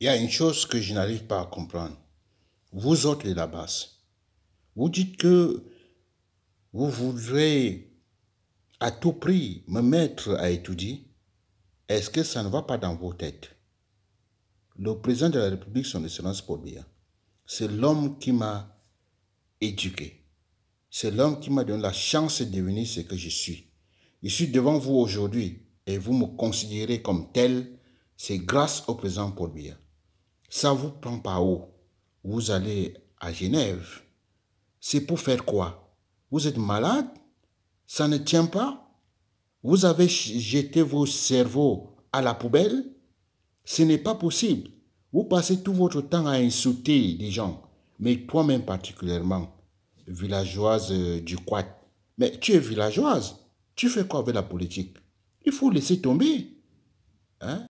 Il y a une chose que je n'arrive pas à comprendre. Vous autres les base, vous dites que vous voudrez à tout prix me mettre à étudier. Est-ce que ça ne va pas dans vos têtes Le président de la République, son excellence Biya, c'est l'homme qui m'a éduqué. C'est l'homme qui m'a donné la chance de devenir ce que je suis. Je suis devant vous aujourd'hui et vous me considérez comme tel. C'est grâce au président Biya. Ça vous prend pas haut. Vous allez à Genève. C'est pour faire quoi Vous êtes malade Ça ne tient pas Vous avez jeté vos cerveaux à la poubelle Ce n'est pas possible. Vous passez tout votre temps à insulter des gens, mais toi-même particulièrement, villageoise euh, du Quat. Mais tu es villageoise. Tu fais quoi avec la politique Il faut laisser tomber. Hein?